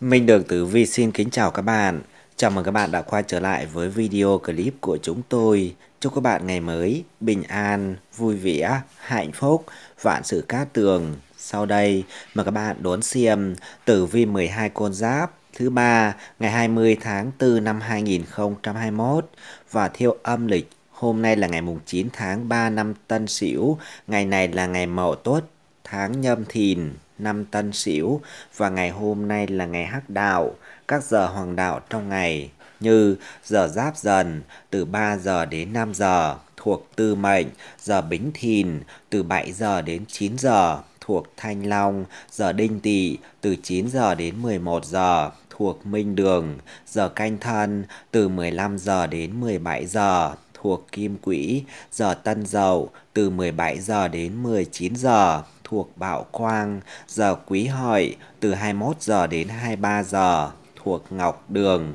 Minh Đường Tử Vi xin kính chào các bạn. Chào mừng các bạn đã quay trở lại với video clip của chúng tôi. Chúc các bạn ngày mới bình an, vui vẻ, hạnh phúc, vạn sự cát tường. Sau đây mời các bạn đón xem Tử Vi 12 con giáp thứ ba ngày 20 tháng 4 năm 2021 và theo âm lịch hôm nay là ngày mùng 9 tháng 3 năm Tân Sửu, ngày này là ngày Mậu Tuất, tháng Nhâm Thìn năm Tân Sửu và ngày hôm nay là ngày Hắc Đạo, các giờ hoàng đạo trong ngày như giờ Giáp Dần từ 3 giờ đến 5 giờ thuộc Tư Mệnh, giờ Bính Thìn từ 7 giờ đến 9 giờ thuộc Thanh Long, giờ Đinh Tỵ từ 9 giờ đến 11 giờ thuộc Minh Đường, giờ Canh Thân từ 15 giờ đến 17 giờ thuộc Kim Quỹ, giờ Tân Dậu từ 17 giờ đến 19 giờ thuộc Bạo Quang, giờ Quý Hợi từ 21 giờ đến 23 giờ thuộc Ngọc Đường.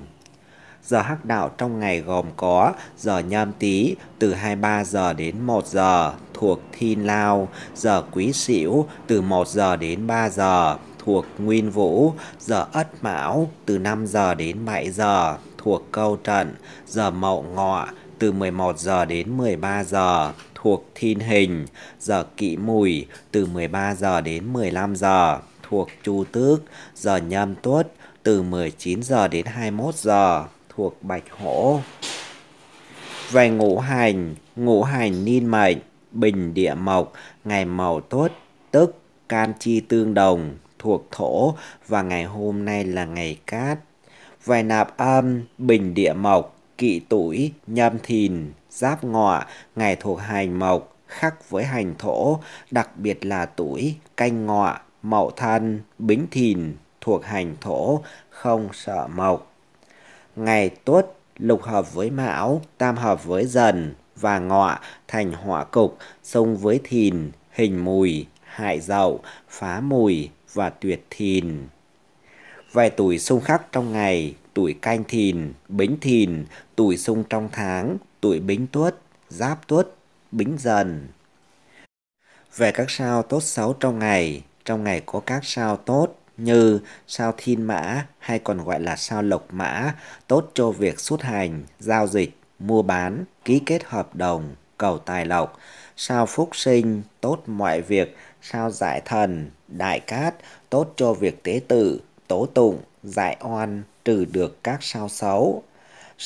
Giờ hắc đạo trong ngày gồm có giờ nhâm tý từ 23 giờ đến 1 giờ thuộc Thiên Lao, giờ Quý Sửu từ 1 giờ đến 3 giờ thuộc Nguyên Vũ, giờ Ất Mão từ 5 giờ đến 7 giờ thuộc Câu Trận, giờ Mậu Ngọ từ 11 giờ đến 13 giờ thuộc thìn Hình, giờ Kỵ Mùi từ 13 giờ đến 15 giờ thuộc Chu Tước, giờ Nhâm Tuất từ 19 giờ đến 21 giờ thuộc Bạch Hổ. Về ngũ hành, ngũ hành niên mệnh, bình địa mộc, ngày màu tuất, tức can chi tương đồng thuộc thổ và ngày hôm nay là ngày cát. Về nạp âm, bình địa mộc, kỵ tuổi, nhâm thìn, giáp ngọ, ngày thuộc hành mộc, khắc với hành thổ, đặc biệt là tuổi canh ngọ, mậu thân, bính thìn thuộc hành thổ, không sợ mộc. Ngày tuất lục hợp với mão, tam hợp với dần và ngọ thành họa cục, xung với thìn, hình mùi, hại dậu, phá mùi và tuyệt thìn. Vài tuổi xung khắc trong ngày, tuổi canh thìn, bính thìn, tuổi xung trong tháng, tuổi bính tuất, giáp tuất, bính dần. Về các sao tốt xấu trong ngày, trong ngày có các sao tốt như sao thiên mã hay còn gọi là sao lộc mã, tốt cho việc xuất hành, giao dịch, mua bán, ký kết hợp đồng, cầu tài lộc, sao phúc sinh, tốt mọi việc, sao giải thần, đại cát, tốt cho việc tế tự, tố tụng, giải oan, trừ được các sao xấu.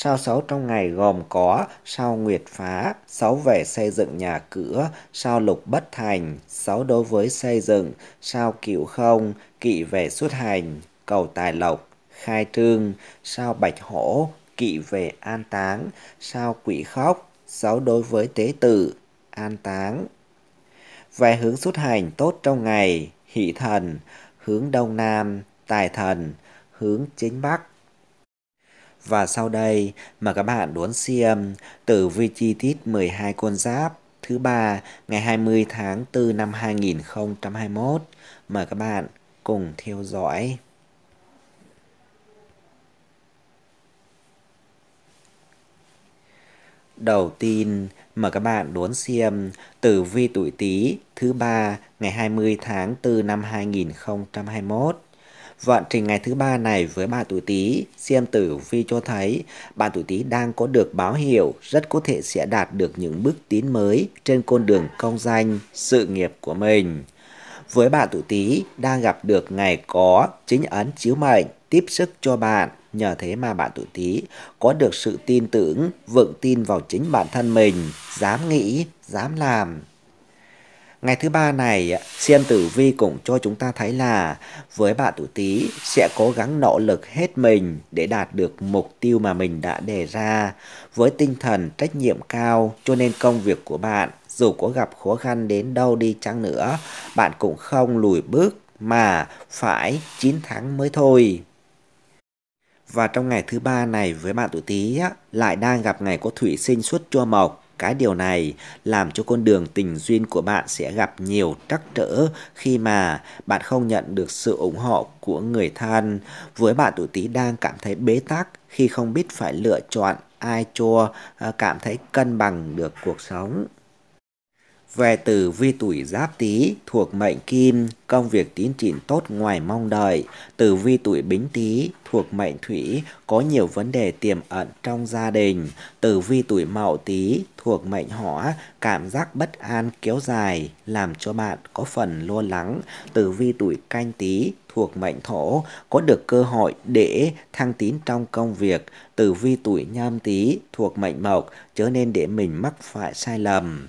Sao xấu trong ngày gồm có sao nguyệt phá, xấu về xây dựng nhà cửa, sao lục bất thành, xấu đối với xây dựng, sao cựu không, kỵ về xuất hành, cầu tài lộc, khai trương, sao bạch hổ, kỵ về an táng, sao quỷ khóc, xấu đối với tế tử, an táng. Về hướng xuất hành tốt trong ngày, hỷ thần, hướng đông nam, tài thần, hướng chính bắc, và sau đây mà các bạn đón xem tử vi chi tiết 12 con giáp thứ ba ngày 20 tháng 4 năm 2021. Mời các bạn cùng theo dõi. Đầu tiên, mời các bạn đón xem tử vi tuổi Tý thứ ba ngày 20 tháng 4 năm 2021. Vận trình ngày thứ ba này với bạn tuổi Tý, xem Tử vi cho thấy bạn tuổi Tý đang có được báo hiệu rất có thể sẽ đạt được những bước tiến mới trên con đường công danh, sự nghiệp của mình. Với bạn tuổi Tý đang gặp được ngày có chính ấn chiếu mệnh tiếp sức cho bạn Nhờ thế mà bạn tuổi Tý có được sự tin tưởng, vững tin vào chính bản thân mình, dám nghĩ, dám làm. Ngày thứ ba này, Siêm Tử Vi cũng cho chúng ta thấy là với bạn tuổi Tý sẽ cố gắng nỗ lực hết mình để đạt được mục tiêu mà mình đã đề ra. Với tinh thần trách nhiệm cao, cho nên công việc của bạn dù có gặp khó khăn đến đâu đi chăng nữa, bạn cũng không lùi bước mà phải chiến thắng mới thôi. Và trong ngày thứ ba này với bạn tuổi Tý lại đang gặp ngày có thủy sinh xuất chua mộc cái điều này làm cho con đường tình duyên của bạn sẽ gặp nhiều trắc trở khi mà bạn không nhận được sự ủng hộ của người thân. Với bạn tuổi Tý đang cảm thấy bế tắc khi không biết phải lựa chọn ai cho à, cảm thấy cân bằng được cuộc sống. Về từ vi tuổi giáp tý thuộc mệnh kim, công việc tiến triển tốt ngoài mong đợi. Từ vi tuổi bính tý thuộc mệnh thủy, có nhiều vấn đề tiềm ẩn trong gia đình. Từ vi tuổi mậu tý thuộc mệnh hỏa, cảm giác bất an kéo dài, làm cho bạn có phần lo lắng. Từ vi tuổi canh tý thuộc mệnh thổ, có được cơ hội để thăng tiến trong công việc. Từ vi tuổi nhâm tý thuộc mệnh mộc, chớ nên để mình mắc phải sai lầm.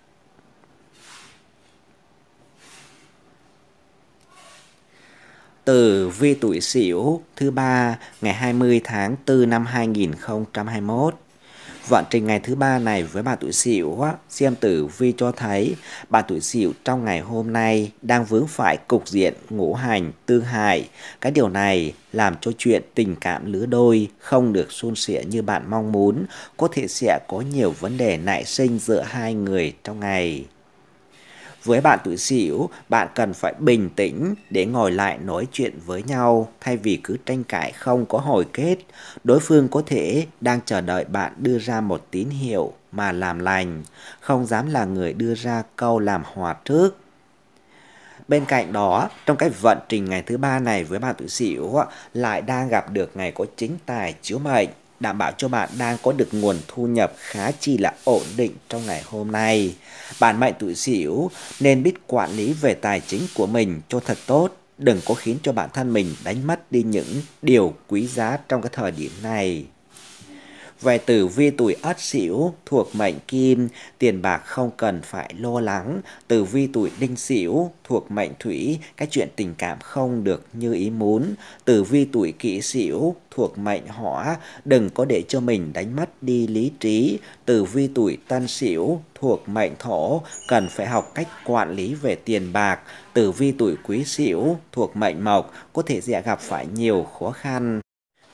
từ vi tuổi Sửu thứ ba ngày 20 tháng 4 năm 2021. Vận trình ngày thứ ba này với bà tuổi Sửu xem tử vi cho thấy bà tuổi Sửu trong ngày hôm nay đang vướng phải cục diện ngũ hành tương hại. Cái điều này làm cho chuyện tình cảm lứa đôi không được suôn sẻ như bạn mong muốn, có thể sẽ có nhiều vấn đề nảy sinh giữa hai người trong ngày. Với bạn tuổi Sửu, bạn cần phải bình tĩnh để ngồi lại nói chuyện với nhau thay vì cứ tranh cãi không có hồi kết. Đối phương có thể đang chờ đợi bạn đưa ra một tín hiệu mà làm lành, không dám là người đưa ra câu làm hòa trước. Bên cạnh đó, trong cái vận trình ngày thứ ba này với bạn tuổi Sửu lại đang gặp được ngày có chính tài chiếu mệnh đảm bảo cho bạn đang có được nguồn thu nhập khá chi là ổn định trong ngày hôm nay. Bạn mạnh tuổi sửu nên biết quản lý về tài chính của mình cho thật tốt, đừng có khiến cho bản thân mình đánh mất đi những điều quý giá trong cái thời điểm này. Về tử vi tuổi ất sửu thuộc mệnh kim, tiền bạc không cần phải lo lắng. Tử vi tuổi đinh sửu thuộc mệnh thủy, các chuyện tình cảm không được như ý muốn. Tử vi tuổi kỷ sửu thuộc mệnh hỏa, đừng có để cho mình đánh mất đi lý trí. Tử vi tuổi tân sửu thuộc mệnh thổ, cần phải học cách quản lý về tiền bạc. Tử vi tuổi quý sửu thuộc mệnh mộc, có thể sẽ gặp phải nhiều khó khăn.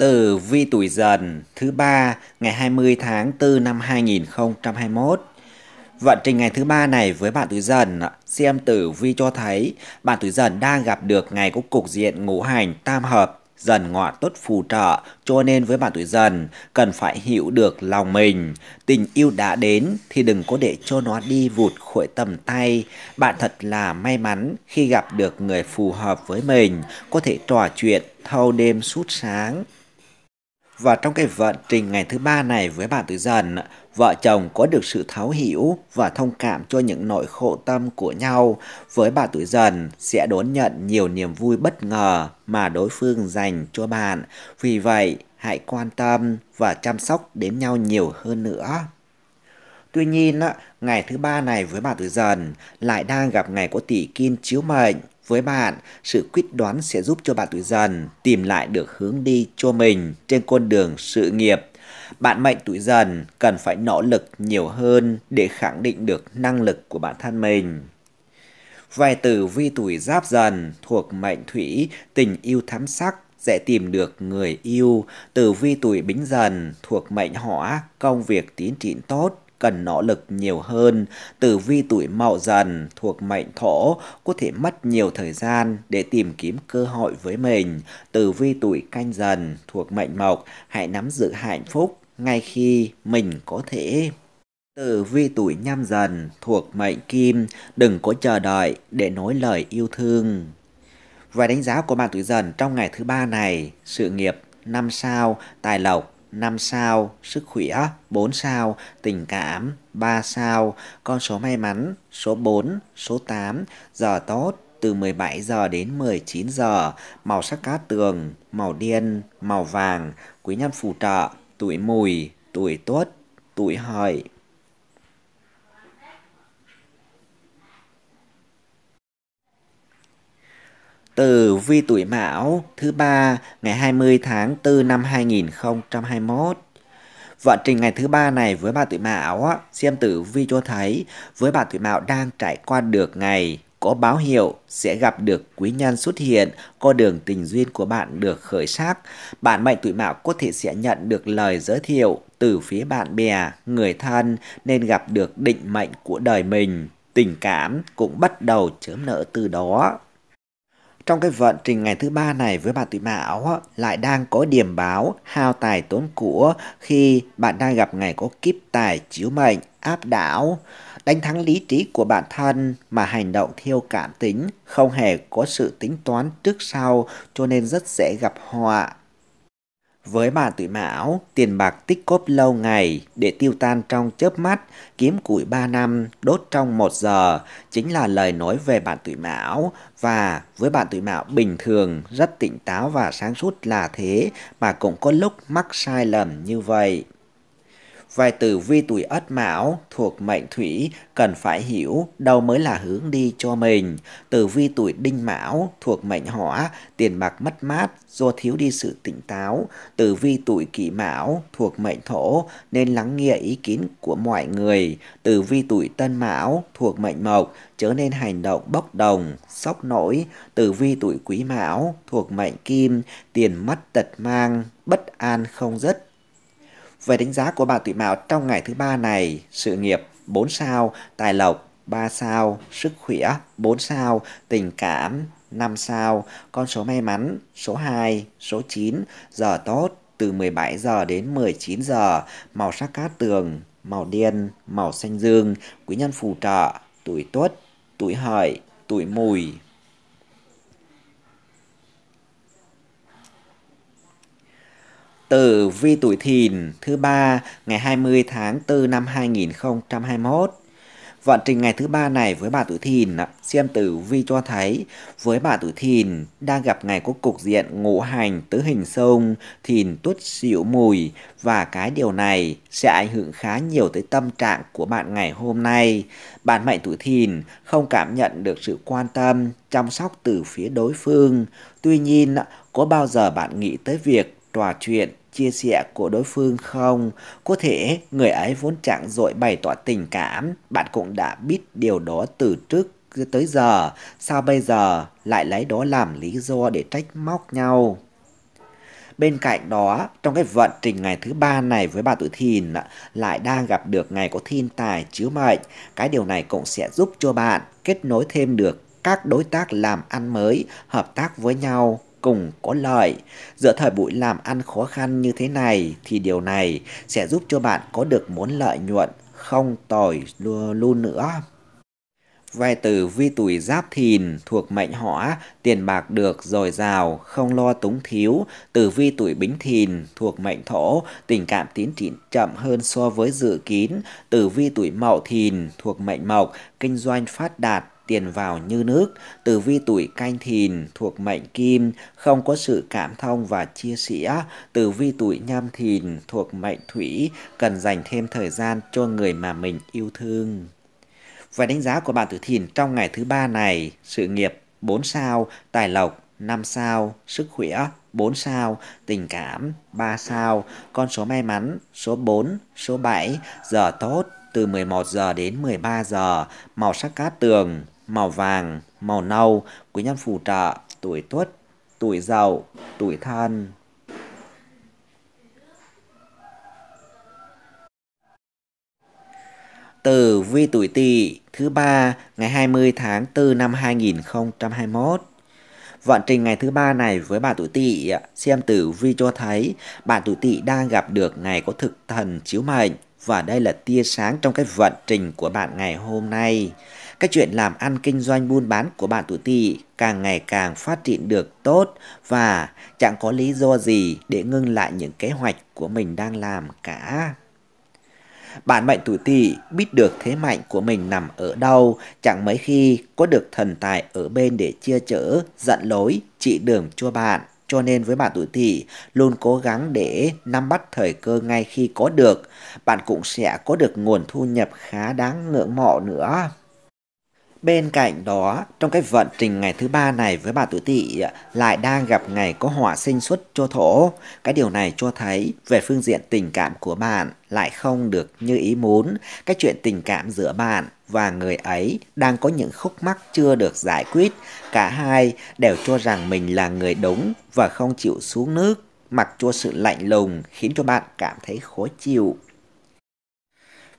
Tử vi tuổi dần thứ ba ngày 20 tháng 4 năm 2021. Vận trình ngày thứ ba này với bạn tuổi dần xem tử vi cho thấy bạn tuổi dần đang gặp được ngày có cục diện ngũ hành tam hợp dần ngọ tốt phù trợ cho nên với bạn tuổi dần cần phải hiểu được lòng mình tình yêu đã đến thì đừng có để cho nó đi vụt khỏi tầm tay bạn thật là may mắn khi gặp được người phù hợp với mình có thể trò chuyện thâu đêm suốt sáng và trong cái vận trình ngày thứ ba này với bạn Tử Dần, vợ chồng có được sự thấu hiểu và thông cảm cho những nỗi khổ tâm của nhau với bạn tuổi Dần sẽ đón nhận nhiều niềm vui bất ngờ mà đối phương dành cho bạn. Vì vậy, hãy quan tâm và chăm sóc đến nhau nhiều hơn nữa. Tuy nhiên, ngày thứ ba này với bạn tuổi Dần lại đang gặp ngày của tỷ kim chiếu mệnh với bạn, sự quyết đoán sẽ giúp cho bạn tuổi dần tìm lại được hướng đi cho mình trên con đường sự nghiệp. Bạn mệnh tuổi dần cần phải nỗ lực nhiều hơn để khẳng định được năng lực của bản thân mình. Vài từ vi tuổi giáp dần thuộc mệnh thủy, tình yêu thắm sắc, sẽ tìm được người yêu. Từ vi tuổi bính dần thuộc mệnh hỏa, công việc tiến triển tốt cần nỗ lực nhiều hơn. Tử vi tuổi mậu dần thuộc mệnh thổ có thể mất nhiều thời gian để tìm kiếm cơ hội với mình. Tử vi tuổi canh dần thuộc mệnh mộc hãy nắm giữ hạnh phúc ngay khi mình có thể. Tử vi tuổi nhâm dần thuộc mệnh kim, đừng có chờ đợi để nói lời yêu thương. Và đánh giá của bạn tuổi dần trong ngày thứ ba này, sự nghiệp năm sao, tài lộc 5 sao, sức khỏe 4 sao, tình cảm 3 sao, con số may mắn số 4, số 8, giờ tốt từ 17 giờ đến 19 giờ, màu sắc cá tường, màu đen, màu vàng, quý nhân phù trợ, tuổi mùi, tuổi tuất, tuổi hợi. Tử vi tuổi Mão thứ ba ngày 20 tháng 4 năm 2021. Vận trình ngày thứ ba này với bà tuổi Mão á, xem tử vi cho thấy với bà tuổi Mão đang trải qua được ngày có báo hiệu sẽ gặp được quý nhân xuất hiện, con đường tình duyên của bạn được khởi sắc. Bạn mệnh tuổi Mão có thể sẽ nhận được lời giới thiệu từ phía bạn bè, người thân nên gặp được định mệnh của đời mình. Tình cảm cũng bắt đầu chớm nở từ đó trong cái vận trình ngày thứ ba này với bạn tuổi mão lại đang có điểm báo hao tài tốn của khi bạn đang gặp ngày có kiếp tài chiếu mệnh áp đảo đánh thắng lý trí của bản thân mà hành động thiêu cảm tính không hề có sự tính toán trước sau cho nên rất dễ gặp họa với bà tuổi mão, tiền bạc tích cóp lâu ngày để tiêu tan trong chớp mắt, kiếm củi 3 năm, đốt trong 1 giờ, chính là lời nói về bạn tuổi mão. Và với bạn tuổi mão bình thường, rất tỉnh táo và sáng suốt là thế, mà cũng có lúc mắc sai lầm như vậy. Vài từ vi tuổi ất mão thuộc mệnh thủy cần phải hiểu đâu mới là hướng đi cho mình. Từ vi tuổi đinh mão thuộc mệnh hỏa, tiền bạc mất mát do thiếu đi sự tỉnh táo. Từ vi tuổi kỷ mão thuộc mệnh thổ nên lắng nghe ý kiến của mọi người. Từ vi tuổi tân mão thuộc mệnh mộc trở nên hành động bốc đồng, sốc nổi. Từ vi tuổi quý mão thuộc mệnh kim, tiền mất tật mang, bất an không dứt về đánh giá của bạn tuổi mão trong ngày thứ ba này, sự nghiệp 4 sao, tài lộc 3 sao, sức khỏe 4 sao, tình cảm 5 sao, con số may mắn số 2, số 9, giờ tốt từ 17 giờ đến 19 giờ, màu sắc cát tường, màu đen, màu xanh dương, quý nhân phù trợ, tuổi tuất, tuổi hợi, tuổi mùi, tử vi tuổi thìn thứ ba ngày 20 tháng 4 năm 2021. Vận trình ngày thứ ba này với bà tuổi thìn, xem tử vi cho thấy với bà tuổi thìn đang gặp ngày có cục diện ngũ hành tứ hình sông, thìn tuất xỉu mùi và cái điều này sẽ ảnh hưởng khá nhiều tới tâm trạng của bạn ngày hôm nay. Bạn mệnh tuổi thìn không cảm nhận được sự quan tâm, chăm sóc từ phía đối phương. Tuy nhiên, có bao giờ bạn nghĩ tới việc trò chuyện chia sẻ của đối phương không? Có thể người ấy vốn chẳng dội bày tỏ tình cảm, bạn cũng đã biết điều đó từ trước tới giờ, sao bây giờ lại lấy đó làm lý do để trách móc nhau? Bên cạnh đó, trong cái vận trình ngày thứ ba này với bà tuổi thìn lại đang gặp được ngày có thiên tài chiếu mệnh. Cái điều này cũng sẽ giúp cho bạn kết nối thêm được các đối tác làm ăn mới, hợp tác với nhau cùng có lợi. Giữa thời buổi làm ăn khó khăn như thế này thì điều này sẽ giúp cho bạn có được món lợi nhuận không tồi luôn nữa. Vài từ vi tuổi giáp thìn thuộc mệnh hỏa, tiền bạc được dồi dào, không lo túng thiếu. Từ vi tuổi bính thìn thuộc mệnh thổ, tình cảm tiến triển chậm hơn so với dự kiến. Từ vi tuổi mậu thìn thuộc mệnh mộc, kinh doanh phát đạt, tiền vào như nước, từ vi tuổi canh thìn thuộc mệnh kim, không có sự cảm thông và chia sẻ, từ vi tuổi nhâm thìn thuộc mệnh thủy, cần dành thêm thời gian cho người mà mình yêu thương. Và đánh giá của bạn tử thìn trong ngày thứ ba này, sự nghiệp 4 sao, tài lộc 5 sao, sức khỏe 4 sao, tình cảm 3 sao, con số may mắn số 4, số 7, giờ tốt từ 11 giờ đến 13 giờ, màu sắc cát tường màu vàng, màu nâu của nhân phù trợ tuổi tuất, tuổi giàu, tuổi thân. Từ vi tuổi tỵ thứ ba ngày 20 tháng 4 năm 2021. Vận trình ngày thứ ba này với bà tuổi tỵ xem tử vi cho thấy bạn tuổi tỵ đang gặp được ngày có thực thần chiếu mệnh và đây là tia sáng trong cái vận trình của bạn ngày hôm nay. Các chuyện làm ăn kinh doanh buôn bán của bạn tuổi tỵ càng ngày càng phát triển được tốt và chẳng có lý do gì để ngưng lại những kế hoạch của mình đang làm cả. bạn mệnh tuổi tỵ biết được thế mạnh của mình nằm ở đâu, chẳng mấy khi có được thần tài ở bên để chia chở, dẫn lối, chỉ đường cho bạn. Cho nên với bạn tuổi tỵ luôn cố gắng để nắm bắt thời cơ ngay khi có được, bạn cũng sẽ có được nguồn thu nhập khá đáng ngưỡng mộ nữa. Bên cạnh đó, trong cái vận trình ngày thứ ba này với bà tuổi tỵ lại đang gặp ngày có hỏa sinh xuất cho thổ. Cái điều này cho thấy về phương diện tình cảm của bạn lại không được như ý muốn. Cái chuyện tình cảm giữa bạn và người ấy đang có những khúc mắc chưa được giải quyết. Cả hai đều cho rằng mình là người đúng và không chịu xuống nước, mặc cho sự lạnh lùng khiến cho bạn cảm thấy khó chịu.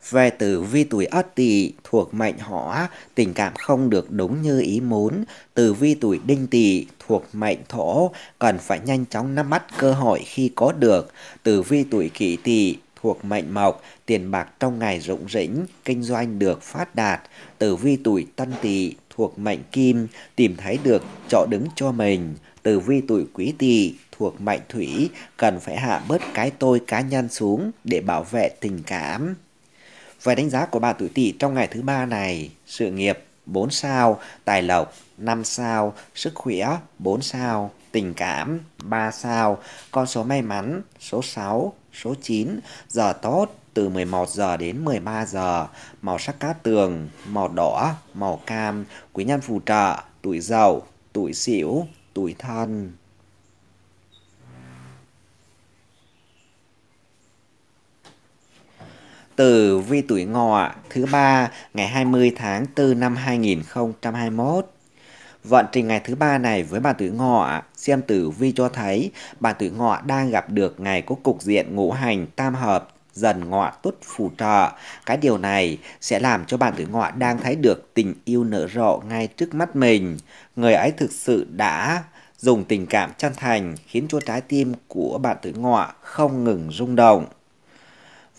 Về tử vi tuổi Ất Tỵ thuộc mệnh Hỏa, tình cảm không được đúng như ý muốn. Tử vi tuổi Đinh Tỵ thuộc mệnh Thổ, cần phải nhanh chóng nắm bắt cơ hội khi có được. Tử vi tuổi Kỷ Tỵ thuộc mệnh mộc, tiền bạc trong ngày rụng rĩnh, kinh doanh được phát đạt. Tử vi tuổi Tân Tỵ thuộc mệnh Kim, tìm thấy được chỗ đứng cho mình. Tử vi tuổi Quý Tỵ thuộc mệnh Thủy, cần phải hạ bớt cái tôi cá nhân xuống để bảo vệ tình cảm. Về đánh giá của bà tuổi Tỵ trong ngày thứ ba này, sự nghiệp 4 sao, tài lộc 5 sao, sức khỏe 4 sao, tình cảm 3 sao, con số may mắn số 6, số 9, giờ tốt từ 11 giờ đến 13 giờ, màu sắc cát tường, màu đỏ, màu cam, quý nhân phù trợ, tuổi giàu tuổi xỉu tuổi thân. Tử vi tuổi ngọ thứ ba ngày 20 tháng 4 năm 2021. Vận trình ngày thứ ba này với bà tuổi ngọ, xem tử vi cho thấy bà tuổi ngọ đang gặp được ngày có cục diện ngũ hành tam hợp dần ngọ tuất phù trợ. Cái điều này sẽ làm cho bạn tuổi ngọ đang thấy được tình yêu nở rộ ngay trước mắt mình. Người ấy thực sự đã dùng tình cảm chân thành khiến cho trái tim của bạn tuổi ngọ không ngừng rung động.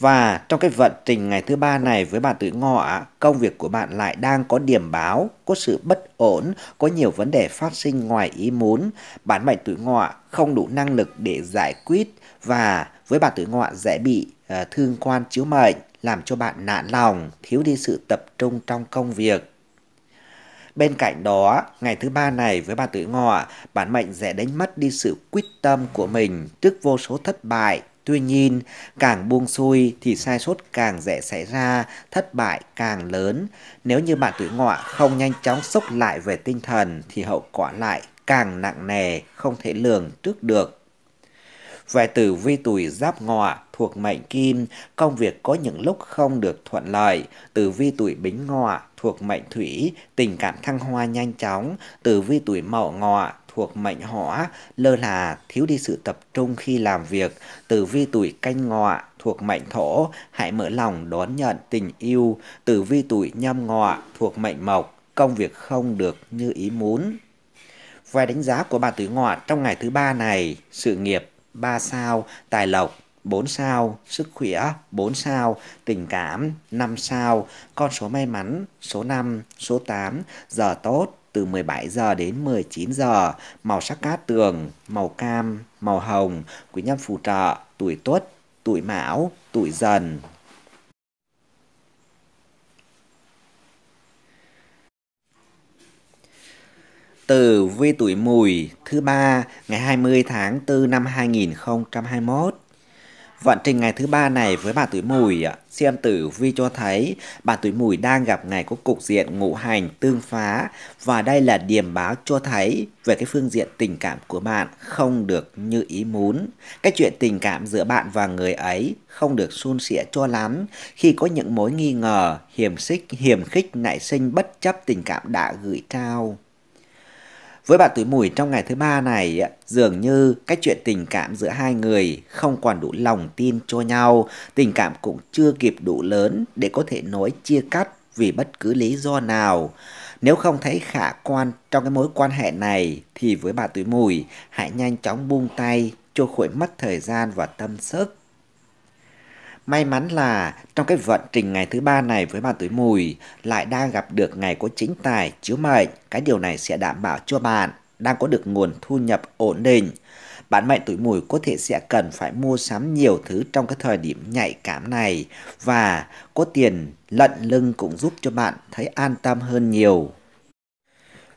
Và trong cái vận trình ngày thứ ba này với bạn tuổi ngọ, công việc của bạn lại đang có điểm báo, có sự bất ổn, có nhiều vấn đề phát sinh ngoài ý muốn. bạn mệnh tuổi ngọ không đủ năng lực để giải quyết và với bạn tuổi ngọ dễ bị uh, thương quan chiếu mệnh, làm cho bạn nạn lòng, thiếu đi sự tập trung trong công việc. Bên cạnh đó, ngày thứ ba này với bạn tuổi ngọ, bạn mệnh dễ đánh mất đi sự quyết tâm của mình trước vô số thất bại, Tuy nhiên, càng buông xuôi thì sai sót càng dễ xảy ra, thất bại càng lớn. Nếu như bạn tuổi ngọ không nhanh chóng sốc lại về tinh thần thì hậu quả lại càng nặng nề, không thể lường trước được. Về tử vi tuổi giáp ngọ thuộc mệnh kim, công việc có những lúc không được thuận lợi. Tử vi tuổi bính ngọ thuộc mệnh thủy, tình cảm thăng hoa nhanh chóng. Tử vi tuổi mậu ngọ thuộc mệnh hỏa, lơ là, thiếu đi sự tập trung khi làm việc, tử vi tuổi canh ngọ thuộc mệnh thổ, hãy mở lòng đón nhận tình yêu, tử vi tuổi nhâm ngọ thuộc mệnh mộc, công việc không được như ý muốn. vài đánh giá của bà tuổi ngọ trong ngày thứ ba này, sự nghiệp 3 sao, tài lộc 4 sao, sức khỏe 4 sao, tình cảm 5 sao, con số may mắn số 5, số 8, giờ tốt từ 17 giờ đến 19 giờ, màu sắc cát tường, màu cam, màu hồng, quý nhân phù trợ, tuổi tuất, tuổi mão, tuổi dần. từ vi tuổi mùi thứ ba ngày 20 tháng 4 năm 2021 Vận trình ngày thứ ba này với bà tuổi mùi, xem tử vi cho thấy bà tuổi mùi đang gặp ngày có cục diện ngũ hành tương phá và đây là điểm báo cho thấy về cái phương diện tình cảm của bạn không được như ý muốn. Cái chuyện tình cảm giữa bạn và người ấy không được suôn sẻ cho lắm khi có những mối nghi ngờ, hiểm xích, hiểm khích nảy sinh bất chấp tình cảm đã gửi trao. Với bạn tuổi mùi trong ngày thứ ba này, dường như cái chuyện tình cảm giữa hai người không còn đủ lòng tin cho nhau, tình cảm cũng chưa kịp đủ lớn để có thể nói chia cắt vì bất cứ lý do nào. Nếu không thấy khả quan trong cái mối quan hệ này thì với bạn tuổi mùi hãy nhanh chóng buông tay cho khỏi mất thời gian và tâm sức. May mắn là trong cái vận trình ngày thứ ba này với bạn tuổi mùi lại đang gặp được ngày có chính tài chiếu mệnh. Cái điều này sẽ đảm bảo cho bạn đang có được nguồn thu nhập ổn định. Bạn mệnh tuổi mùi có thể sẽ cần phải mua sắm nhiều thứ trong cái thời điểm nhạy cảm này và có tiền lận lưng cũng giúp cho bạn thấy an tâm hơn nhiều.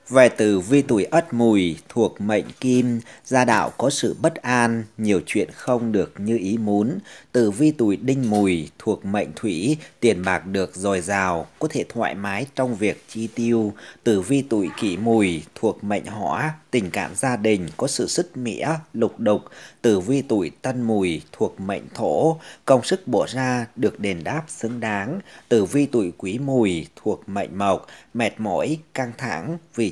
Về từ vi tuổi ất mùi thuộc mệnh kim, gia đạo có sự bất an, nhiều chuyện không được như ý muốn. Từ vi tuổi đinh mùi thuộc mệnh thủy, tiền bạc được dồi dào, có thể thoải mái trong việc chi tiêu. Từ vi tuổi kỷ mùi thuộc mệnh hỏa, tình cảm gia đình có sự sứt mĩa, lục đục. Từ vi tuổi tân mùi thuộc mệnh thổ, công sức bỏ ra được đền đáp xứng đáng. Từ vi tuổi quý mùi thuộc mệnh mộc, mệt mỏi, căng thẳng vì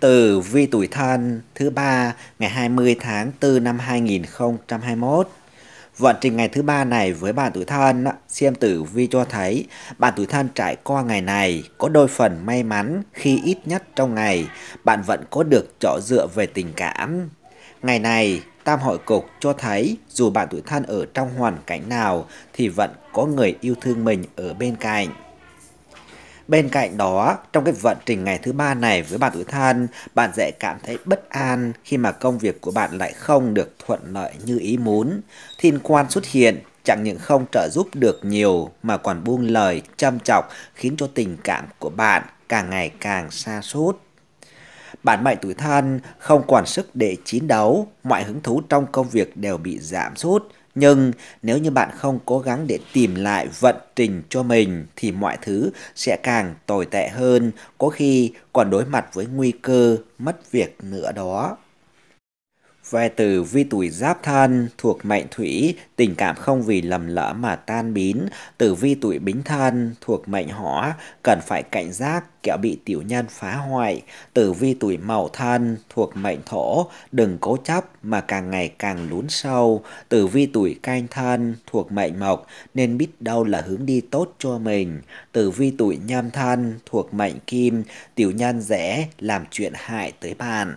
từ vi tuổi thân thứ ba ngày 20 tháng 4 năm 2021. Vận trình ngày thứ ba này với bạn tuổi thân, xem tử vi cho thấy bạn tuổi thân trải qua ngày này có đôi phần may mắn khi ít nhất trong ngày bạn vẫn có được chỗ dựa về tình cảm. Ngày này, Tam hội cục cho thấy dù bạn tuổi thân ở trong hoàn cảnh nào thì vẫn có người yêu thương mình ở bên cạnh. Bên cạnh đó, trong cái vận trình ngày thứ ba này với bạn tuổi thân, bạn dễ cảm thấy bất an khi mà công việc của bạn lại không được thuận lợi như ý muốn. Thiên quan xuất hiện chẳng những không trợ giúp được nhiều mà còn buông lời châm chọc khiến cho tình cảm của bạn càng ngày càng xa sút bản mệnh tuổi thân không còn sức để chiến đấu, mọi hứng thú trong công việc đều bị giảm sút, nhưng nếu như bạn không cố gắng để tìm lại vận trình cho mình thì mọi thứ sẽ càng tồi tệ hơn, có khi còn đối mặt với nguy cơ mất việc nữa đó. Vai từ vi tuổi giáp thân thuộc mệnh thủy, tình cảm không vì lầm lỡ mà tan biến. Tử vi tuổi bính thân thuộc mệnh hỏa, cần phải cảnh giác kẻo bị tiểu nhân phá hoại. Tử vi tuổi mậu thân thuộc mệnh thổ, đừng cố chấp mà càng ngày càng lún sâu. Tử vi tuổi canh thân thuộc mệnh mộc, nên biết đâu là hướng đi tốt cho mình. Tử vi tuổi nhâm thân thuộc mệnh kim, tiểu nhân dễ làm chuyện hại tới bạn.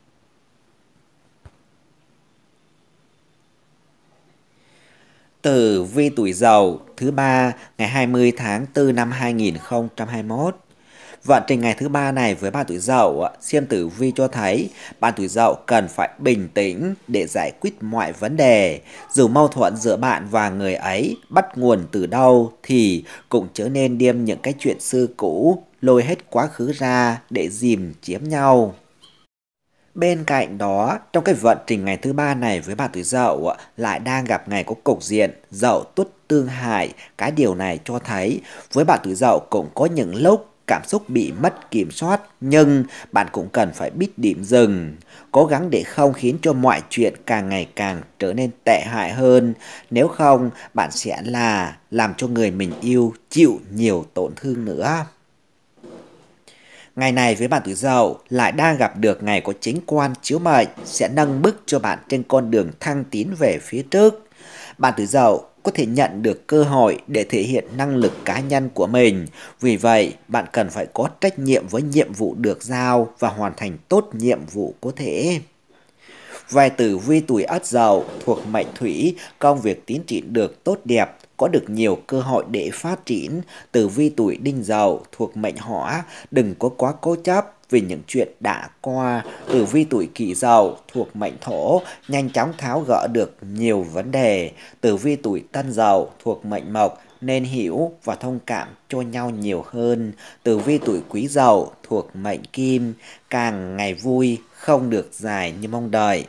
Tử vi tuổi dậu thứ ba ngày 20 tháng 4 năm 2021. Vận trình ngày thứ ba này với bạn tuổi dậu, xem tử vi cho thấy bạn tuổi dậu cần phải bình tĩnh để giải quyết mọi vấn đề. Dù mâu thuẫn giữa bạn và người ấy bắt nguồn từ đâu thì cũng chớ nên đem những cái chuyện xưa cũ lôi hết quá khứ ra để dìm chiếm nhau. Bên cạnh đó, trong cái vận trình ngày thứ ba này với bà tuổi dậu lại đang gặp ngày có cục diện dậu tuất tương hại. Cái điều này cho thấy với bà tuổi dậu cũng có những lúc cảm xúc bị mất kiểm soát nhưng bạn cũng cần phải biết điểm dừng cố gắng để không khiến cho mọi chuyện càng ngày càng trở nên tệ hại hơn nếu không bạn sẽ là làm cho người mình yêu chịu nhiều tổn thương nữa Ngày này với bạn tuổi dậu lại đang gặp được ngày có chính quan chiếu mệnh sẽ nâng bước cho bạn trên con đường thăng tiến về phía trước. Bạn tuổi dậu có thể nhận được cơ hội để thể hiện năng lực cá nhân của mình. Vì vậy, bạn cần phải có trách nhiệm với nhiệm vụ được giao và hoàn thành tốt nhiệm vụ có thể. Về tử vi tuổi Ất Dậu thuộc mệnh Thủy, công việc tiến triển được tốt đẹp, có được nhiều cơ hội để phát triển. Tử vi tuổi đinh dậu thuộc mệnh hỏa, đừng có quá cố chấp về những chuyện đã qua. Tử vi tuổi kỷ dậu thuộc mệnh thổ, nhanh chóng tháo gỡ được nhiều vấn đề. Tử vi tuổi tân dậu thuộc mệnh mộc, nên hiểu và thông cảm cho nhau nhiều hơn. Tử vi tuổi quý dậu thuộc mệnh kim, càng ngày vui, không được dài như mong đợi.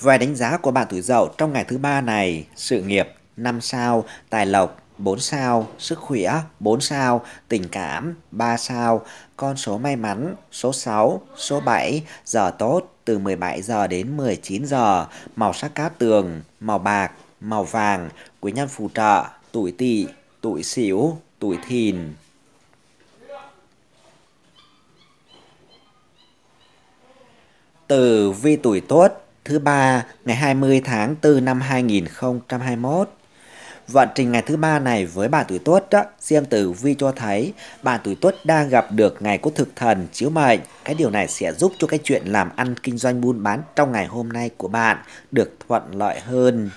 Vài đánh giá của bạn tuổi dậu trong ngày thứ ba này, sự nghiệp 5 sao, tài lộc 4 sao, sức khỏe 4 sao, tình cảm 3 sao, con số may mắn số 6, số 7, giờ tốt từ 17 giờ đến 19 giờ, màu sắc cát tường, màu bạc, màu vàng, quý nhân phù trợ, tuổi tỵ, tuổi sửu, tuổi thìn. Từ vi tuổi tốt thứ ba ngày 20 tháng 4 năm 2021 Vận trình ngày thứ ba này với bà tuổi tuất đó, riêng tử vi cho thấy bà tuổi tuất đang gặp được ngày có thực thần chiếu mệnh. Cái điều này sẽ giúp cho cái chuyện làm ăn kinh doanh buôn bán trong ngày hôm nay của bạn được thuận lợi hơn.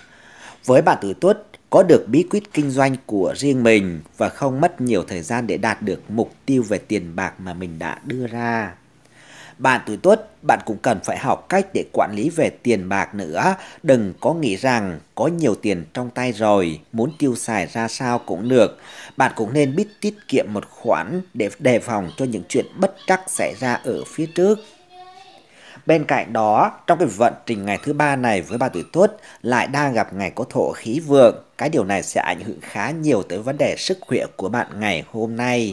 Với bà tuổi tuất có được bí quyết kinh doanh của riêng mình và không mất nhiều thời gian để đạt được mục tiêu về tiền bạc mà mình đã đưa ra. Bạn tuổi tuất, bạn cũng cần phải học cách để quản lý về tiền bạc nữa. Đừng có nghĩ rằng có nhiều tiền trong tay rồi, muốn tiêu xài ra sao cũng được. Bạn cũng nên biết tiết kiệm một khoản để đề phòng cho những chuyện bất trắc xảy ra ở phía trước. Bên cạnh đó, trong cái vận trình ngày thứ ba này với bà tuổi tuất lại đang gặp ngày có thổ khí vượng. Cái điều này sẽ ảnh hưởng khá nhiều tới vấn đề sức khỏe của bạn ngày hôm nay.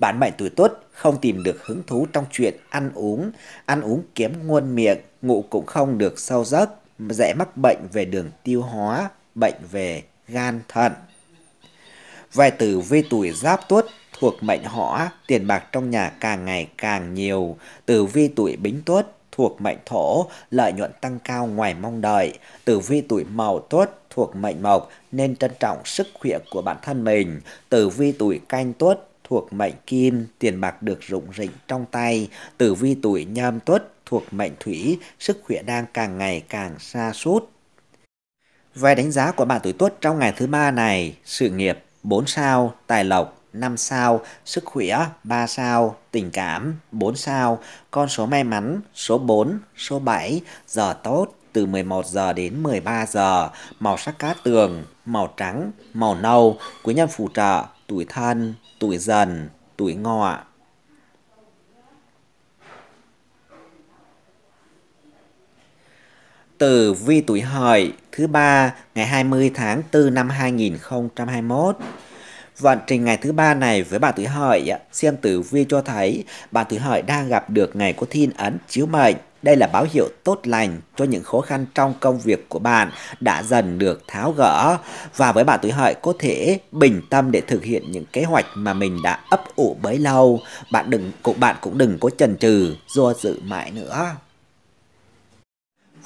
Bạn mệnh tuổi tuất không tìm được hứng thú trong chuyện ăn uống, ăn uống kém nguồn miệng, ngủ cũng không được sâu giấc, dễ mắc bệnh về đường tiêu hóa, bệnh về gan thận. Vài tử vi tuổi giáp tuất thuộc mệnh hỏa, tiền bạc trong nhà càng ngày càng nhiều. Tử vi tuổi bính tuất thuộc mệnh thổ, lợi nhuận tăng cao ngoài mong đợi. Tử vi tuổi mậu tuất thuộc mệnh mộc nên trân trọng sức khỏe của bản thân mình. Tử vi tuổi canh tuất thuộc mệnh kim, tiền bạc được rụng rịnh trong tay, tử vi tuổi nhâm tuất thuộc mệnh thủy, sức khỏe đang càng ngày càng xa sút Về đánh giá của bạn tuổi tuất trong ngày thứ ba này, sự nghiệp 4 sao, tài lộc 5 sao, sức khỏe 3 sao, tình cảm 4 sao, con số may mắn số 4, số 7, giờ tốt từ 11 giờ đến 13 giờ, màu sắc cát tường, màu trắng, màu nâu, quý nhân phù trợ tuổi thân, tuổi dần, tuổi ngọ. Từ vi tuổi hợi thứ ba ngày 20 tháng 4 năm 2021. Vận trình ngày thứ ba này với bà tuổi hợi xem tử vi cho thấy bà tuổi hợi đang gặp được ngày có thiên ấn chiếu mệnh đây là báo hiệu tốt lành cho những khó khăn trong công việc của bạn đã dần được tháo gỡ và với bạn tuổi hợi có thể bình tâm để thực hiện những kế hoạch mà mình đã ấp ủ bấy lâu. Bạn đừng cũng bạn cũng đừng có chần chừ do dự mãi nữa.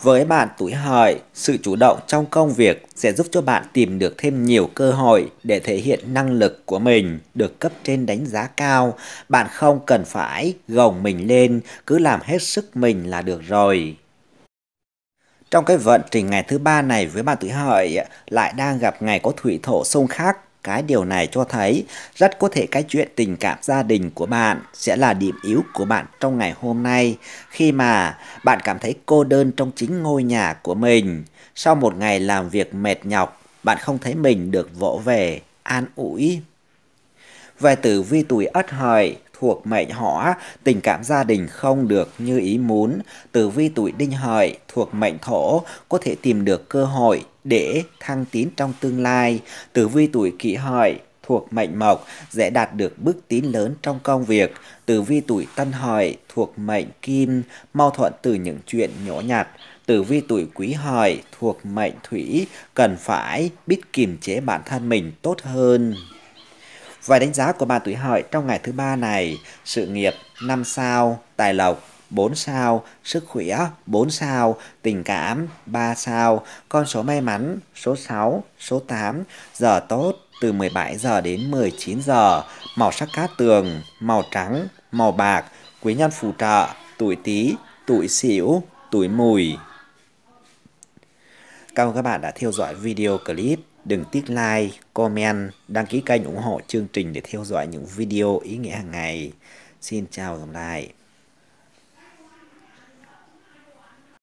Với bạn tuổi hợi, sự chủ động trong công việc sẽ giúp cho bạn tìm được thêm nhiều cơ hội để thể hiện năng lực của mình được cấp trên đánh giá cao. Bạn không cần phải gồng mình lên, cứ làm hết sức mình là được rồi. Trong cái vận trình ngày thứ ba này với bạn tuổi hợi lại đang gặp ngày có thủy thổ xung khắc cái điều này cho thấy rất có thể cái chuyện tình cảm gia đình của bạn sẽ là điểm yếu của bạn trong ngày hôm nay khi mà bạn cảm thấy cô đơn trong chính ngôi nhà của mình. Sau một ngày làm việc mệt nhọc, bạn không thấy mình được vỗ về, an ủi. Về tử vi tuổi ất hợi thuộc mệnh hỏa, tình cảm gia đình không được như ý muốn. Tử vi tuổi đinh hợi thuộc mệnh thổ có thể tìm được cơ hội để thăng tín trong tương lai. Tử vi tuổi kỷ hợi thuộc mệnh mộc dễ đạt được bước tiến lớn trong công việc. Tử vi tuổi tân hợi thuộc mệnh kim mau thuận từ những chuyện nhỏ nhặt. Tử vi tuổi quý hợi thuộc mệnh thủy cần phải biết kiềm chế bản thân mình tốt hơn. Vài đánh giá của bạn tuổi hợi trong ngày thứ ba này, sự nghiệp năm sao, tài lộc 4 sao, sức khỏe 4 sao, tình cảm 3 sao, con số may mắn số 6, số 8, giờ tốt từ 17 giờ đến 19 giờ, màu sắc cát tường, màu trắng, màu bạc, quý nhân phù trợ, tuổi Tý, tuổi Sửu, tuổi Mùi. Cảm ơn các bạn đã theo dõi video clip. Đừng tiếc like, comment, đăng ký kênh ủng hộ chương trình để theo dõi những video ý nghĩa hàng ngày. Xin chào và gặp lại.